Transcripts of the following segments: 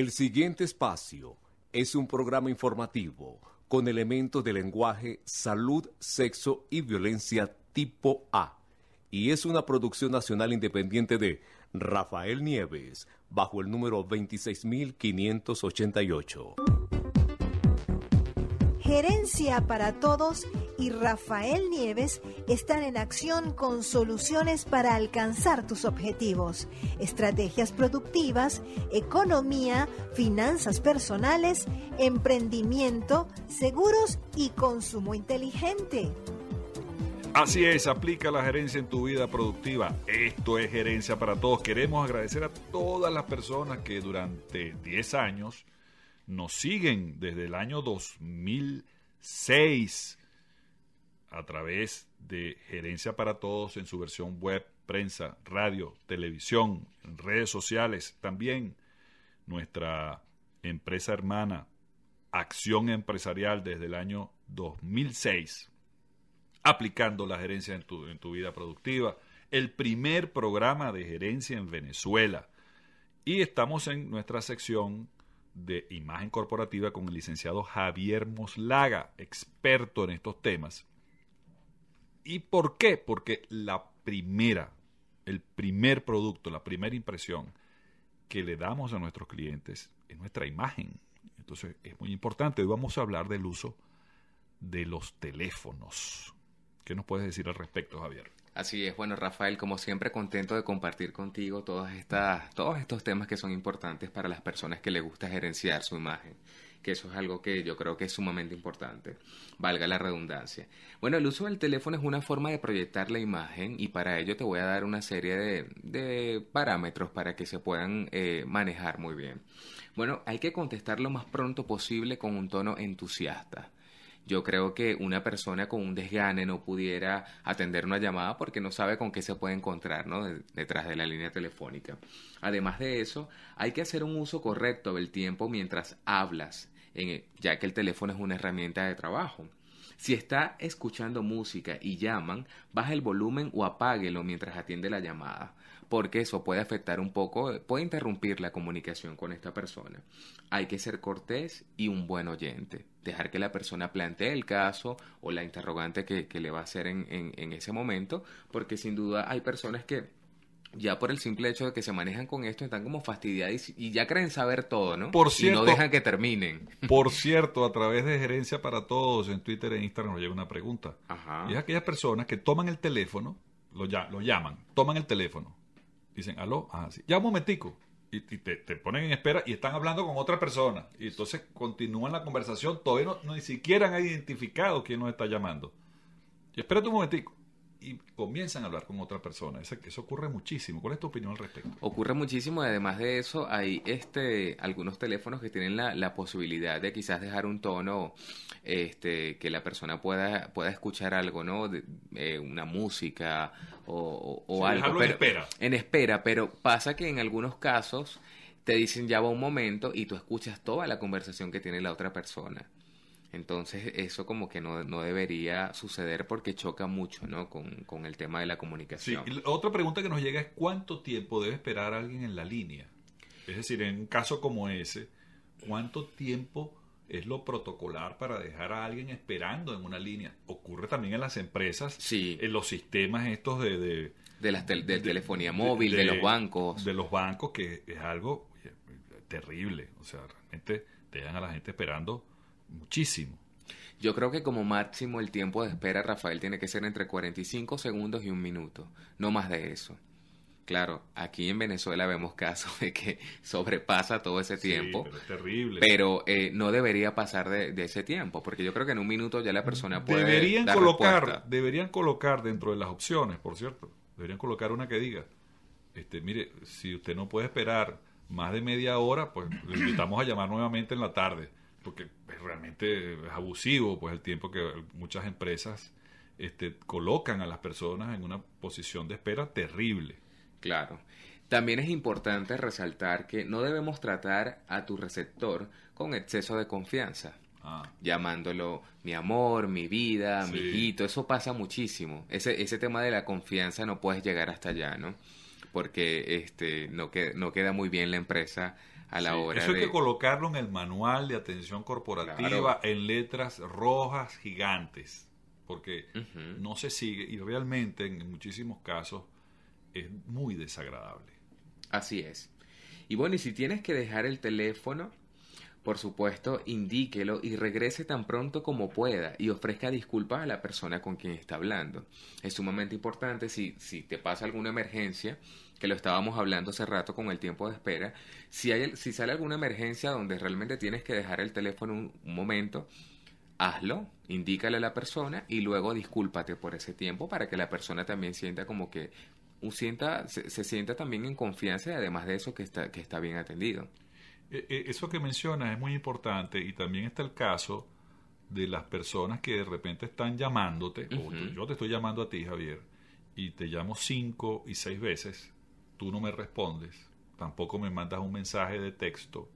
El siguiente espacio es un programa informativo con elementos de lenguaje, salud, sexo y violencia tipo A. Y es una producción nacional independiente de Rafael Nieves, bajo el número 26588. Gerencia para Todos y Rafael Nieves están en acción con soluciones para alcanzar tus objetivos, estrategias productivas, economía, finanzas personales, emprendimiento, seguros y consumo inteligente. Así es, aplica la gerencia en tu vida productiva. Esto es Gerencia para Todos. Queremos agradecer a todas las personas que durante 10 años nos siguen desde el año 2006 a través de Gerencia para Todos en su versión web, prensa, radio, televisión, redes sociales, también nuestra empresa hermana Acción Empresarial desde el año 2006, aplicando la gerencia en tu, en tu vida productiva, el primer programa de gerencia en Venezuela. Y estamos en nuestra sección de Imagen Corporativa con el licenciado Javier Moslaga, experto en estos temas. ¿Y por qué? Porque la primera, el primer producto, la primera impresión que le damos a nuestros clientes es nuestra imagen. Entonces es muy importante. Hoy vamos a hablar del uso de los teléfonos. ¿Qué nos puedes decir al respecto, Javier? Así es, bueno Rafael, como siempre contento de compartir contigo todas estas, todos estos temas que son importantes para las personas que les gusta gerenciar su imagen, que eso es algo que yo creo que es sumamente importante, valga la redundancia. Bueno, el uso del teléfono es una forma de proyectar la imagen y para ello te voy a dar una serie de, parámetros para que se puedan eh, manejar muy bien. Bueno, hay que contestar lo más pronto posible con un tono entusiasta yo creo que una persona con un desgane no pudiera atender una llamada porque no sabe con qué se puede encontrar ¿no? detrás de la línea telefónica. Además de eso, hay que hacer un uso correcto del tiempo mientras hablas, e, ya que el teléfono es una herramienta de trabajo. Si está escuchando música y llaman, baja el volumen o apáguelo mientras atiende la llamada, porque eso puede afectar un poco, puede interrumpir la comunicación con esta persona. Hay que ser cortés y un buen oyente. Dejar que la persona plantee el caso o la interrogante que, le va a hacer en ese momento, porque sin duda hay personas que ya por el simple hecho de que se manejan con esto, están como fastidiados y, ya creen saber todo, ¿no? Por cierto, y no dejan que terminen. Por cierto, a través de Gerencia para Todos en Twitter e Instagram nos llega una pregunta. Ajá. Y es aquellas personas que toman el teléfono, lo, ya, lo llaman, toman el teléfono, dicen, aló, ah, sí, ya un momentico. Y, te, ponen en espera y están hablando con otra persona. Y entonces continúan la conversación, todavía no, ni siquiera han identificado quién nos está llamando. Y espérate un momentico y comienzan a hablar con otra persona. Eso, eso, ocurre muchísimo. ¿Cuál es tu opinión al respecto? Ocurre muchísimo. Además de eso, hay este, algunos teléfonos que tienen la, posibilidad de quizás dejar un tono este, que la persona pueda, pueda escuchar algo, ¿no? De, eh, una música o, algo. en espera. En espera, pero pasa que en algunos casos te dicen ya va un momento y tú escuchas toda la conversación que tiene la otra persona. Entonces eso como que no, debería suceder porque choca mucho ¿no? Con, el tema de la comunicación. Sí, otra pregunta que nos llega es cuánto tiempo debe esperar alguien en la línea. Es decir, en un caso como ese, ¿cuánto tiempo es lo protocolar para dejar a alguien esperando en una línea? Ocurre también en las empresas, sí. en los sistemas estos de... de, las de, telefonía móvil, de, los bancos. De los bancos, que es algo terrible. O sea, realmente te dejan a la gente esperando Muchísimo. Yo creo que como máximo el tiempo de espera, Rafael, tiene que ser entre 45 segundos y un minuto, no más de eso. Claro, aquí en Venezuela vemos casos de que sobrepasa todo ese tiempo. pero terrible. Pero eh, no debería pasar de, ese tiempo, porque yo creo que en un minuto ya la persona puede. Deberían colocar, deberían colocar dentro de las opciones, por cierto, deberían colocar una que diga, este, mire, si usted no puede esperar más de media hora, pues le invitamos a llamar nuevamente en la tarde porque realmente es abusivo pues el tiempo que muchas empresas este, colocan a las personas en una posición de espera terrible. Claro. También es importante resaltar que no debemos tratar a tu receptor con exceso de confianza. Ah. Llamándolo mi amor, mi vida, mi hijito, eso pasa muchísimo. Ese, ese tema de la confianza no puedes llegar hasta allá, ¿no? Porque este, no, que, no queda muy bien la empresa eso hay que colocarlo en el manual de atención corporativa en letras rojas gigantes porque no se sigue y realmente en muchísimos casos es muy desagradable así es y bueno y si tienes que dejar el teléfono por supuesto, indíquelo y regrese tan pronto como pueda y ofrezca disculpas a la persona con quien está hablando. Es sumamente importante si, si te pasa alguna emergencia, que lo estábamos hablando hace rato con el tiempo de espera, si, hay, si sale alguna emergencia donde realmente tienes que dejar el teléfono un, momento, hazlo, indícale a la persona y luego discúlpate por ese tiempo para que la persona también sienta como que se, sienta también en confianza y además de eso que que está bien atendido. Eh, eh, eso que mencionas es muy importante y también está el caso de las personas que de repente están llamándote, yo te estoy llamando a ti, Javier, y te llamo cinco y seis veces, tú no me respondes, tampoco me mandas un mensaje de texto,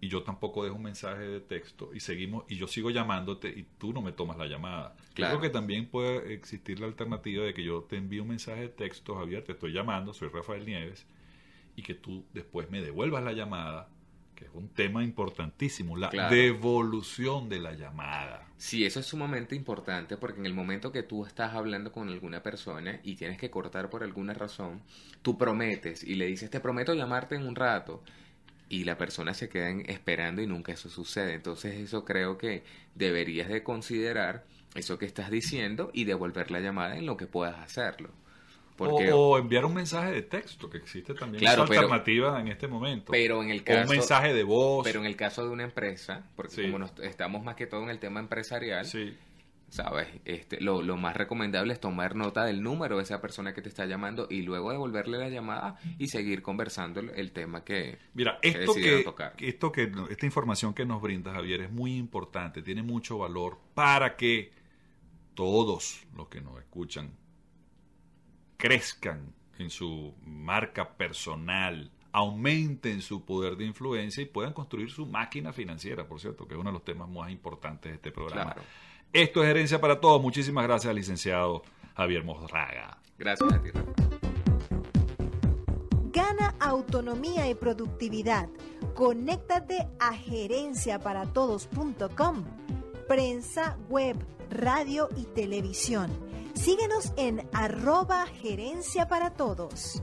y yo tampoco dejo un mensaje de texto, y seguimos, y yo sigo llamándote y tú no me tomas la llamada. Claro. Creo que también puede existir la alternativa de que yo te envíe un mensaje de texto, Javier, te estoy llamando, soy Rafael Nieves, y que tú después me devuelvas la llamada, que es un tema importantísimo, la devolución de la llamada. Sí, eso es sumamente importante porque en el momento que tú estás hablando con alguna persona y tienes que cortar por alguna razón, tú prometes y le dices, te prometo llamarte en un rato y la persona se queda esperando y nunca eso sucede. Entonces eso creo que deberías de considerar eso que estás diciendo y devolver la llamada en lo que puedas hacerlo o, enviar un mensaje de texto, que existe también claro, esa en este momento. Pero en el un mensaje de voz. Pero en el caso de una empresa, porque como estamos más que todo en el tema empresarial, ¿sabes? Este, lo, más recomendable es tomar nota del número de esa persona que te está llamando y luego devolverle la llamada y seguir conversando el, tema que Mira, esto que, tocar. esto que esta información que nos brinda Javier es muy importante, tiene mucho valor para que todos los que nos escuchan crezcan en su marca personal, aumenten su poder de influencia y puedan construir su máquina financiera, por cierto, que es uno de los temas más importantes de este programa. Esto es Gerencia para Todos. Muchísimas gracias, licenciado Javier Mozraga. Gracias a ti, Rafa. Gana autonomía y productividad. Conéctate a gerenciaparatodos.com, prensa, web, radio y televisión Síguenos en arroba gerencia para todos.